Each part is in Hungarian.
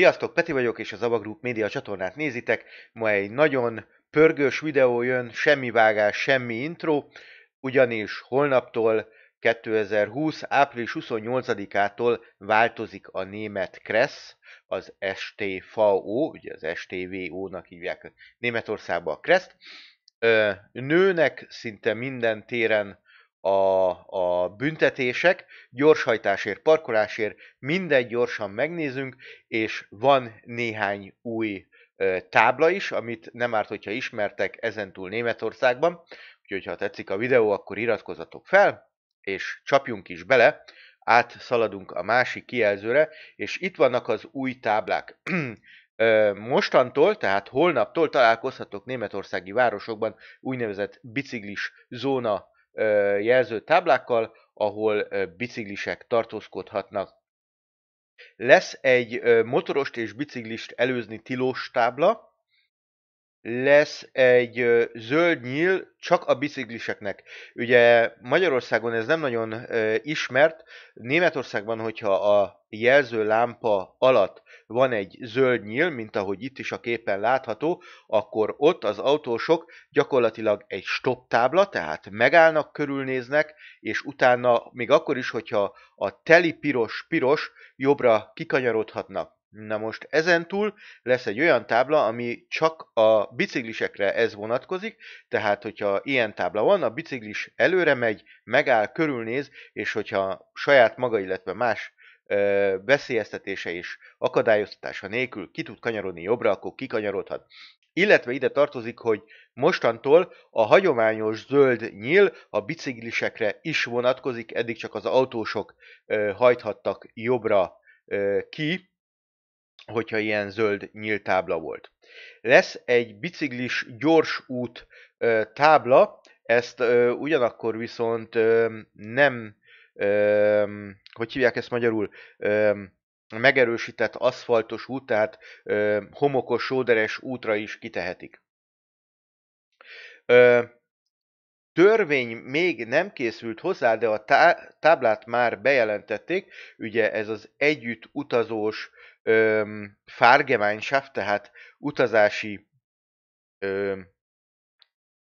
Sziasztok, Peti vagyok, és a Zaba média csatornát nézitek. Ma egy nagyon pörgős videó jön, semmi vágás, semmi intro, ugyanis holnaptól 2020. április 28-ától változik a német Kressz, az STVO, ugye az STVO-nak hívják Németországban a Kresszt. Nőnek szinte minden téren a, a büntetések, gyorshajtásért, parkolásért, mindegy gyorsan megnézünk, és van néhány új tábla is, amit nem árt, hogyha ismertek ezentúl Németországban, úgyhogy ha tetszik a videó, akkor iratkozzatok fel, és csapjunk is bele, átszaladunk a másik kijelzőre, és itt vannak az új táblák. Mostantól, tehát holnaptól találkozhatok németországi városokban úgynevezett biciklis zóna jelző táblákkal, ahol biciklisek tartózkodhatnak. Lesz egy motorost és biciklist előzni tilos tábla, lesz egy zöld nyíl csak a bicikliseknek. Ugye Magyarországon ez nem nagyon ismert, Németországban, hogyha a jelző lámpa alatt van egy zöld nyíl, mint ahogy itt is a képen látható, akkor ott az autósok gyakorlatilag egy stop tábla, tehát megállnak, körülnéznek, és utána még akkor is, hogyha a teli piros-piros, jobbra kikanyarodhatnak. Na most ezentúl lesz egy olyan tábla, ami csak a biciklisekre ez vonatkozik, tehát hogyha ilyen tábla van, a biciklis előre megy, megáll, körülnéz, és hogyha saját maga, illetve más ö, veszélyeztetése és akadályoztatása nélkül ki tud kanyarodni jobbra, akkor kikanyarodhat. Illetve ide tartozik, hogy mostantól a hagyományos zöld nyíl a biciklisekre is vonatkozik, eddig csak az autósok ö, hajthattak jobbra ö, ki, hogyha ilyen zöld nyílt tábla volt. Lesz egy biciklis gyors út tábla, ezt ugyanakkor viszont nem, hogy hívják ezt magyarul, megerősített aszfaltos út, tehát homokos, sóderes útra is kitehetik. Törvény még nem készült hozzá, de a táblát már bejelentették, ugye ez az együtt utazós öm, Fahrgemeinschaft, tehát utazási ö,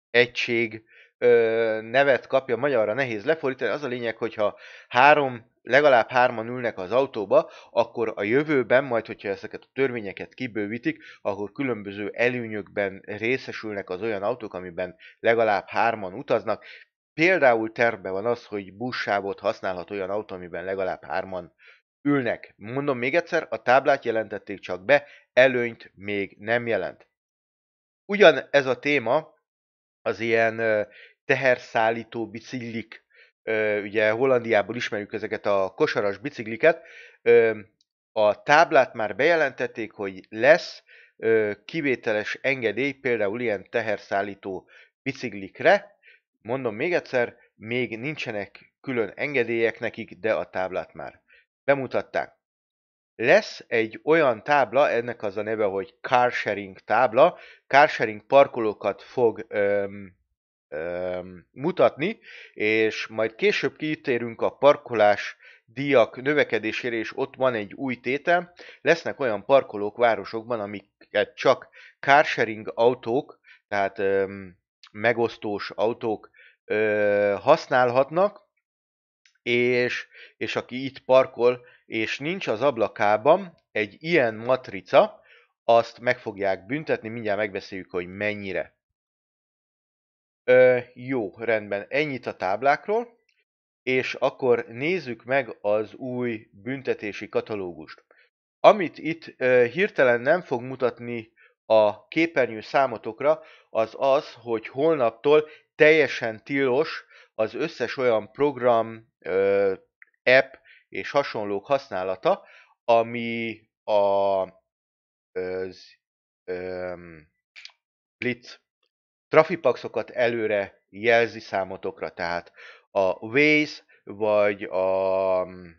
egység ö, nevet kapja, magyarra nehéz lefordítani. Az a lényeg, hogyha három, legalább hárman ülnek az autóba, akkor a jövőben, majd hogyha ezeket a törvényeket kibővítik, akkor különböző előnyökben részesülnek az olyan autók, amiben legalább hárman utaznak. Például terve van az, hogy buszsávot használhat olyan autó, amiben legalább hárman ülnek. Mondom még egyszer, a táblát jelentették csak be, előnyt még nem jelent. Ugyan ez a téma az ilyen teherszállító biciklik, ugye Hollandiából ismerjük ezeket a kosaras bicikliket, a táblát már bejelentették, hogy lesz kivételes engedély például ilyen teherszállító biciklikre. Mondom még egyszer, még nincsenek külön engedélyek nekik, de a táblát már bemutatták. Lesz egy olyan tábla, ennek az a neve, hogy carsharing tábla, carsharing parkolókat fog öm, öm, mutatni, és majd később kitérünk a parkolás díjak növekedésére, és ott van egy új tétel. Lesznek olyan parkolók városokban, amiket csak carsharing autók, tehát öm, megosztós autók használhatnak, és, és aki itt parkol, és nincs az ablakában egy ilyen matrica, azt meg fogják büntetni, mindjárt megbeszéljük, hogy mennyire. Ö, jó, rendben, ennyit a táblákról, és akkor nézzük meg az új büntetési katalógust. Amit itt ö, hirtelen nem fog mutatni a képernyő számotokra, az az, hogy holnaptól teljesen tilos az összes olyan program, app és hasonlók használata, ami a az, ö, blitz trafipaxokat előre jelzi számotokra, tehát a Waze vagy a mm,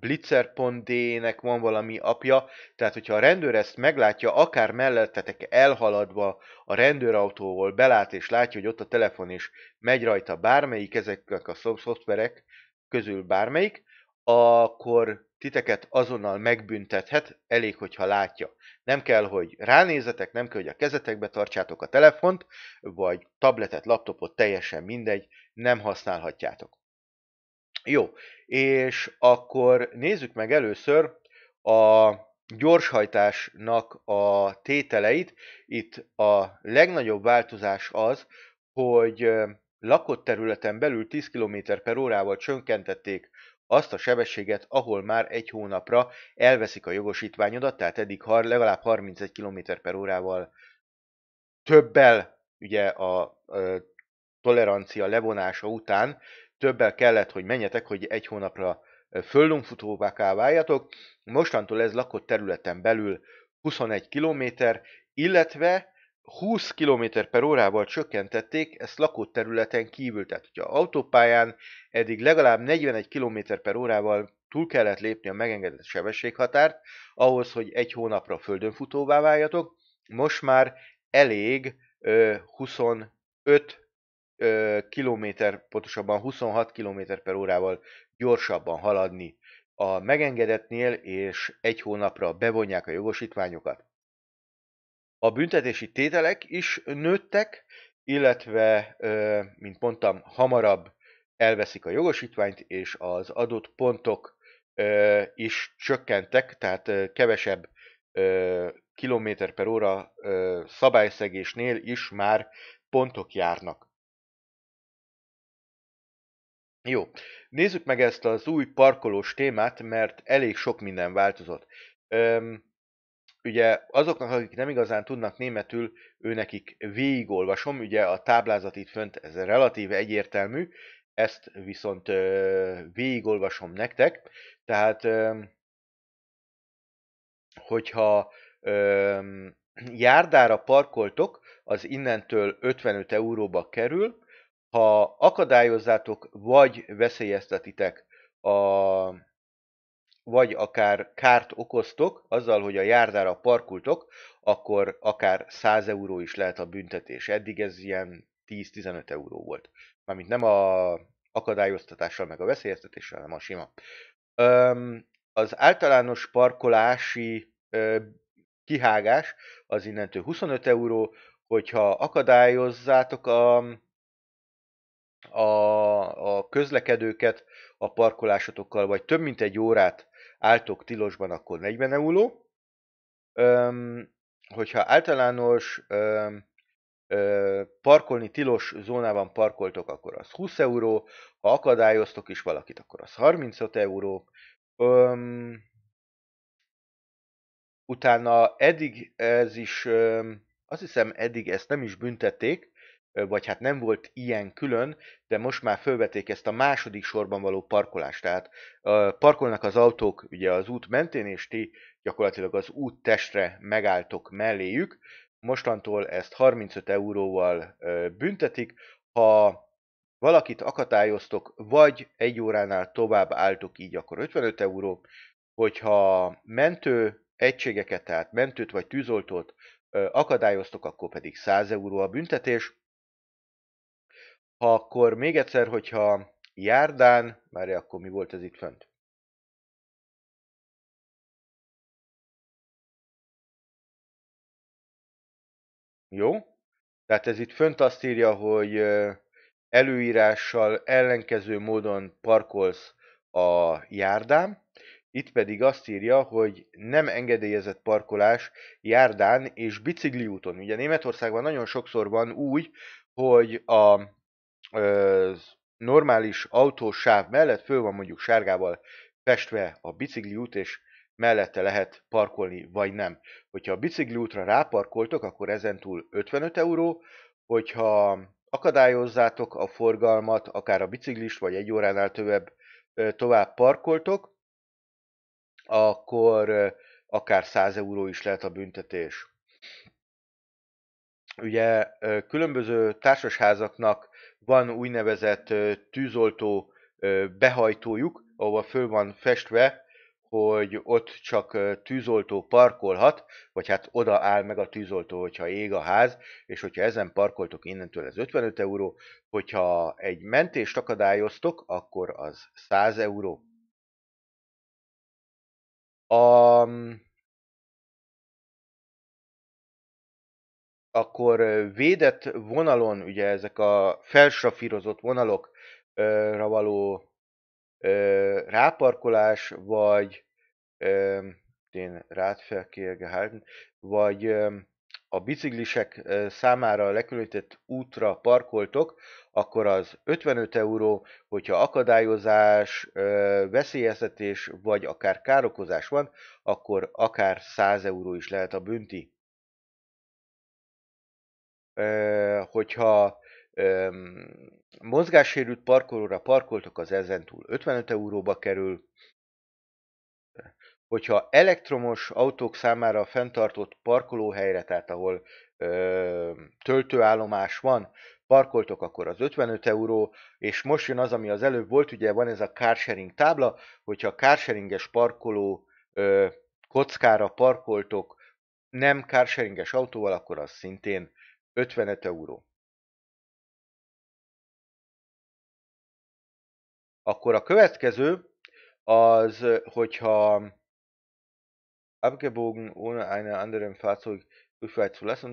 blitzer.d-nek van valami apja, tehát hogyha a rendőr ezt meglátja, akár mellettetek elhaladva a rendőrautóval belát és látja, hogy ott a telefon is megy rajta bármelyik ezeknek a szoftverek, közül bármelyik, akkor titeket azonnal megbüntethet, elég, hogyha látja. Nem kell, hogy ránézetek, nem kell, hogy a kezetekbe tartsátok a telefont, vagy tabletet, laptopot, teljesen mindegy, nem használhatjátok. Jó, és akkor nézzük meg először a gyorshajtásnak a tételeit. Itt a legnagyobb változás az, hogy lakott területen belül 10 km per órával csökkentették azt a sebességet, ahol már egy hónapra elveszik a jogosítványodat, tehát eddig har, legalább 31 km per órával többel, ugye a ö, tolerancia levonása után, többel kellett, hogy menjetek, hogy egy hónapra földönfutóvá váljatok. Mostantól ez lakott területen belül 21 km, illetve 20 km per órával csökkentették, ezt lakott területen kívül, tehát hogyha autópályán eddig legalább 41 km per órával túl kellett lépni a megengedett sebességhatárt, ahhoz, hogy egy hónapra földön futóvá váljatok, most már elég ö, 25 ö, km, pontosabban 26 km per órával gyorsabban haladni a megengedettnél, és egy hónapra bevonják a jogosítványokat. A büntetési tételek is nőttek, illetve, mint mondtam, hamarabb elveszik a jogosítványt, és az adott pontok is csökkentek, tehát kevesebb kilométer per óra szabályszegésnél is már pontok járnak. Jó, nézzük meg ezt az új parkolós témát, mert elég sok minden változott ugye azoknak, akik nem igazán tudnak németül, ő nekik végigolvasom, ugye a táblázat itt fönt ez relatíve egyértelmű, ezt viszont ö, végigolvasom nektek, tehát ö, hogyha ö, járdára parkoltok, az innentől 55 euróba kerül, ha akadályozzátok vagy veszélyeztetitek a vagy akár kárt okoztok azzal, hogy a járdára parkultok, akkor akár 100 euró is lehet a büntetés. Eddig ez ilyen 10-15 euró volt. Mármint nem a akadályoztatással, meg a veszélyeztetéssel, hanem a sima. Öm, az általános parkolási ö, kihágás az innentől 25 euró, hogyha akadályozzátok a, a, a közlekedőket a parkolásotokkal, vagy több mint egy órát álltok tilosban, akkor 40 euró. Öm, hogyha általános öm, ö, parkolni tilos zónában parkoltok, akkor az 20 euró, ha akadályoztok is valakit, akkor az 35 euró. Öm, utána eddig ez is, öm, azt hiszem eddig ezt nem is büntették, vagy hát nem volt ilyen külön, de most már felvették ezt a második sorban való parkolást. Tehát parkolnak az autók ugye az út mentén, és ti gyakorlatilag az út testre megálltok melléjük. Mostantól ezt 35 euróval büntetik. Ha valakit akatályoztok, vagy egy óránál tovább álltok így, akkor 55 euró. Hogyha mentő egységeket, tehát mentőt vagy tűzoltót akadályoztok, akkor pedig 100 euró a büntetés. Ha akkor még egyszer, hogyha járdán, már akkor mi volt ez itt fönt? Jó? Tehát ez itt fönt azt írja, hogy előírással ellenkező módon parkolsz a járdán, itt pedig azt írja, hogy nem engedélyezett parkolás járdán és bicikliúton. Ugye Németországban nagyon sokszor van úgy, hogy a ö, normális autósáv mellett föl van mondjuk sárgával festve a bicikliút, és mellette lehet parkolni, vagy nem. Hogyha a bicikliútra ráparkoltok, akkor ezentúl 55 euró, hogyha akadályozzátok a forgalmat, akár a biciklist, vagy egy óránál tövebb tovább parkoltok, akkor akár 100 euró is lehet a büntetés ugye különböző társasházaknak van úgynevezett tűzoltó behajtójuk, ahova föl van festve, hogy ott csak tűzoltó parkolhat, vagy hát oda áll meg a tűzoltó, hogyha ég a ház, és hogyha ezen parkoltok, innentől ez 55 euró, hogyha egy mentést akadályoztok, akkor az 100 euró. A akkor védett vonalon, ugye ezek a felsafírozott vonalokra való ráparkolás, vagy én rátfelkérgehalten, vagy a biciklisek számára lekülönített útra parkoltok, akkor az 55 euró, hogyha akadályozás, veszélyeztetés, vagy akár károkozás van, akkor akár 100 euró is lehet a bünti hogyha mozgássérült parkolóra parkoltok, az ezentúl 55 euróba kerül. Hogyha elektromos autók számára fenntartott parkolóhelyre, tehát ahol ö, töltőállomás van, parkoltok, akkor az 55 euró, és most jön az, ami az előbb volt, ugye van ez a carsharing tábla, hogyha carsharinges parkoló ö, kockára parkoltok nem carsharinges autóval, akkor az szintén 55 euró. Akkor a következő az, hogyha abgebogen ohne eine anderen Fahrzeug Rückwärts zu lassen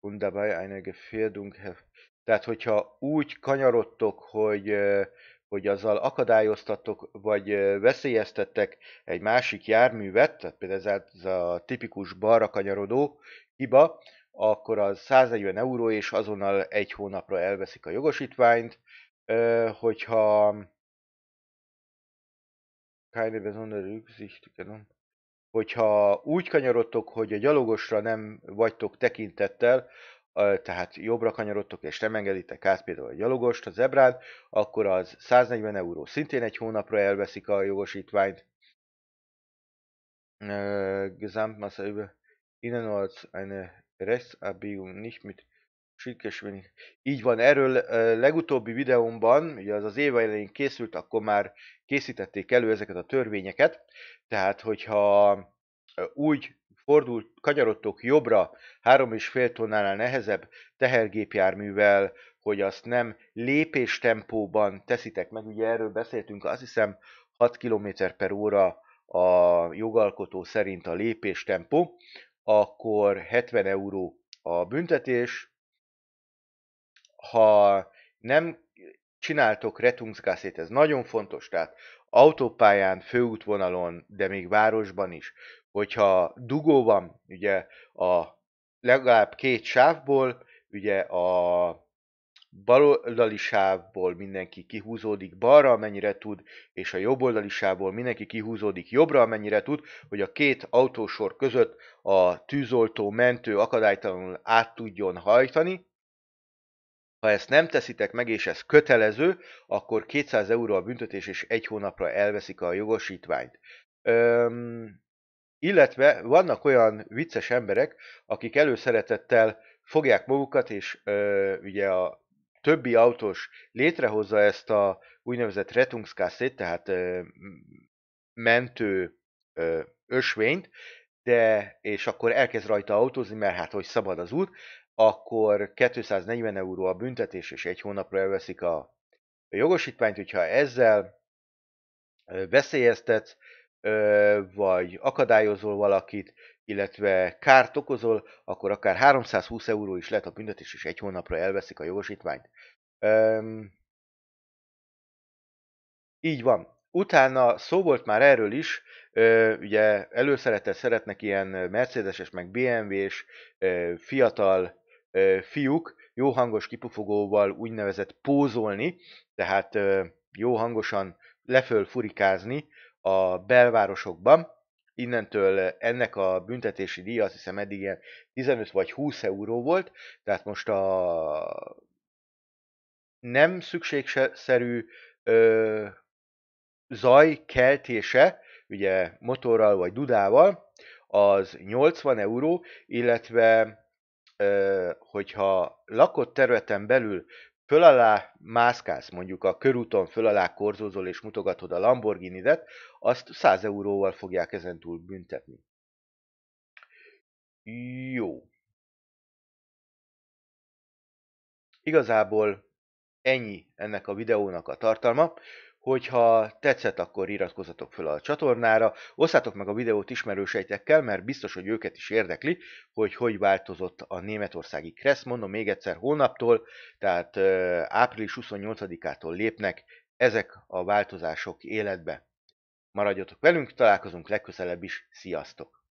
und um dabei eine Gefährdung Tehát, hogyha úgy kanyarodtok, hogy, hogy azzal akadályoztatok vagy veszélyeztettek egy másik járművet, tehát például ez a tipikus balra kanyarodó hiba, akkor az 140 euró, és azonnal egy hónapra elveszik a jogosítványt. Hogyha Hogyha úgy kanyarodtok, hogy a gyalogosra nem vagytok tekintettel, tehát jobbra kanyarodtok és nem engeditek át például a gyalogost a zebrán, akkor az 140 euró szintén egy hónapra elveszik a jogosítványt. Gesamtmasse über az eine Restabium, nicht mit Sütkesemény. Így van, erről legutóbbi videómban, ugye az az év elején készült, akkor már készítették elő ezeket a törvényeket, tehát hogyha úgy fordult, kanyarodtok jobbra három és fél tonnánál nehezebb tehergépjárművel, hogy azt nem lépés tempóban teszitek meg, ugye erről beszéltünk, azt hiszem 6 km per óra a jogalkotó szerint a lépés tempó, akkor 70 euró a büntetés. Ha nem csináltok retungsgászét, ez nagyon fontos, tehát autópályán, főútvonalon, de még városban is, hogyha dugó van, ugye a legalább két sávból, ugye a baloldali sávból mindenki kihúzódik balra, amennyire tud, és a jobboldali sávból mindenki kihúzódik jobbra, amennyire tud, hogy a két autósor között a tűzoltó mentő akadálytalanul át tudjon hajtani. Ha ezt nem teszitek meg, és ez kötelező, akkor 200 euró a büntetés, és egy hónapra elveszik a jogosítványt. Öm, illetve vannak olyan vicces emberek, akik előszeretettel fogják magukat, és ö, ugye a többi autós létrehozza ezt a úgynevezett retungskászét, tehát ö, mentő ö, ösvényt, de, és akkor elkezd rajta autózni, mert hát, hogy szabad az út, akkor 240 euró a büntetés, és egy hónapra elveszik a, a jogosítványt, hogyha ezzel veszélyeztetsz, vagy akadályozol valakit, illetve kárt okozol, akkor akár 320 euró is lehet a büntetés, és egy hónapra elveszik a jogosítványt. Üm, így van. Utána szó volt már erről is, ugye előszeretett szeretnek ilyen Mercedes-es, meg BMW-s fiatal fiúk jó hangos kipufogóval úgynevezett pózolni, tehát jó hangosan leföl furikázni a belvárosokban innentől eh, ennek a büntetési díja azt hiszem eddig ilyen 15 vagy 20 euró volt, tehát most a nem szükségszerű ö, zaj keltése, ugye motorral vagy dudával, az 80 euró, illetve hogyha lakott területen belül föl alá mászkálsz, mondjuk a körúton föl alá korzózol és mutogatod a lamborghini azt 100 euróval fogják ezentúl büntetni. Jó. Igazából ennyi ennek a videónak a tartalma hogyha tetszett, akkor iratkozzatok fel a csatornára, osszátok meg a videót ismerőseitekkel, mert biztos, hogy őket is érdekli, hogy hogy változott a németországi kressz. Mondom még egyszer hónaptól, tehát április 28-ától lépnek ezek a változások életbe. Maradjatok velünk, találkozunk legközelebb is, sziasztok!